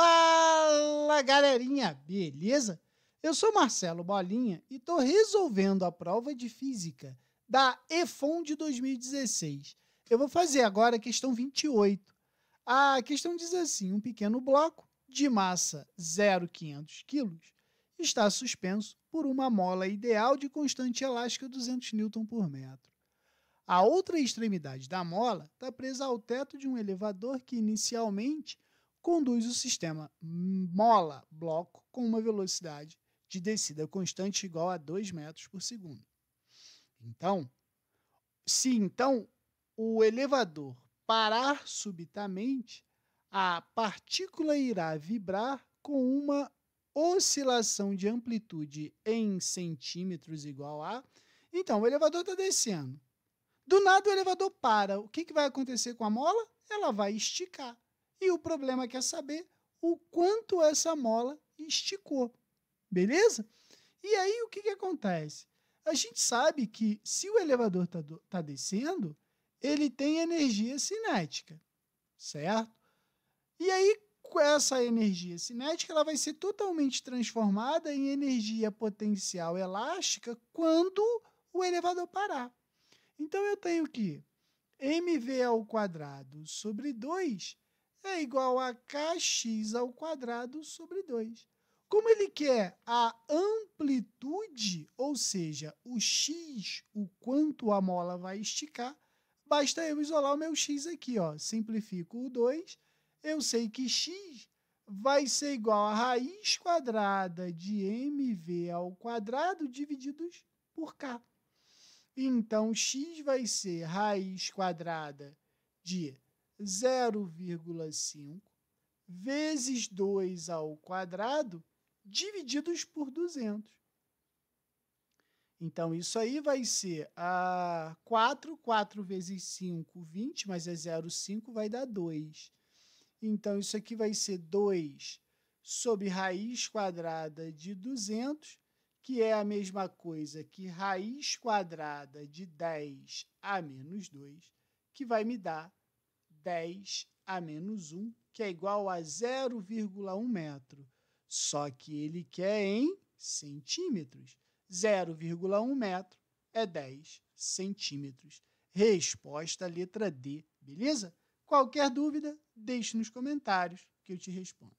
Fala galerinha, beleza? Eu sou Marcelo Bolinha e estou resolvendo a prova de física da EFON de 2016. Eu vou fazer agora a questão 28. A questão diz assim: um pequeno bloco de massa 0,500 kg está suspenso por uma mola ideal de constante elástica 200 N por metro. A outra extremidade da mola está presa ao teto de um elevador que inicialmente conduz o sistema mola-bloco com uma velocidade de descida constante igual a 2 metros por segundo. Então, se então o elevador parar subitamente, a partícula irá vibrar com uma oscilação de amplitude em centímetros igual a. Então, o elevador está descendo. Do nada, o elevador para. O que, que vai acontecer com a mola? Ela vai esticar. E o problema é quer saber o quanto essa mola esticou. Beleza? E aí o que, que acontece? A gente sabe que se o elevador está tá descendo, ele tem energia cinética, certo? E aí essa energia cinética ela vai ser totalmente transformada em energia potencial elástica quando o elevador parar. Então eu tenho que mv ao quadrado sobre 2 é igual a kx ao quadrado sobre 2. Como ele quer a amplitude, ou seja, o x, o quanto a mola vai esticar, basta eu isolar o meu x aqui, ó. simplifico o 2, eu sei que x vai ser igual a raiz quadrada de mv ao quadrado divididos por k. Então, x vai ser raiz quadrada de 0,5 vezes 2 ao quadrado divididos por 200. Então, isso aí vai ser a 4, 4 vezes 5, 20, mas é 0,5, vai dar 2. Então, isso aqui vai ser 2 sobre raiz quadrada de 200, que é a mesma coisa que raiz quadrada de 10 a menos 2, que vai me dar 10 a menos 1, que é igual a 0,1 metro. Só que ele quer em centímetros. 0,1 metro é 10 centímetros. Resposta letra D, beleza? Qualquer dúvida, deixe nos comentários que eu te respondo.